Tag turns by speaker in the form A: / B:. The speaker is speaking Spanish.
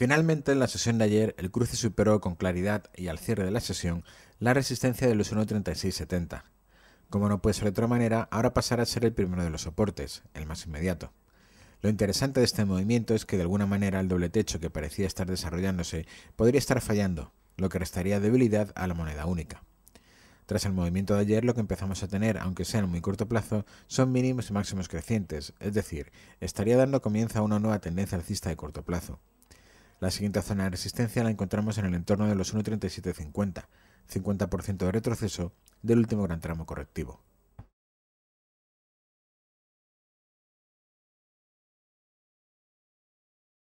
A: Finalmente, en la sesión de ayer, el cruce superó con claridad y al cierre de la sesión la resistencia de los 1.3670. Como no puede ser de otra manera, ahora pasará a ser el primero de los soportes, el más inmediato. Lo interesante de este movimiento es que de alguna manera el doble techo que parecía estar desarrollándose podría estar fallando, lo que restaría debilidad a la moneda única. Tras el movimiento de ayer, lo que empezamos a tener, aunque sea en muy corto plazo, son mínimos y máximos crecientes, es decir, estaría dando comienzo a una nueva tendencia alcista de corto plazo. La siguiente zona de resistencia la encontramos en el entorno de los 1.3750, 50% de retroceso del último gran tramo correctivo.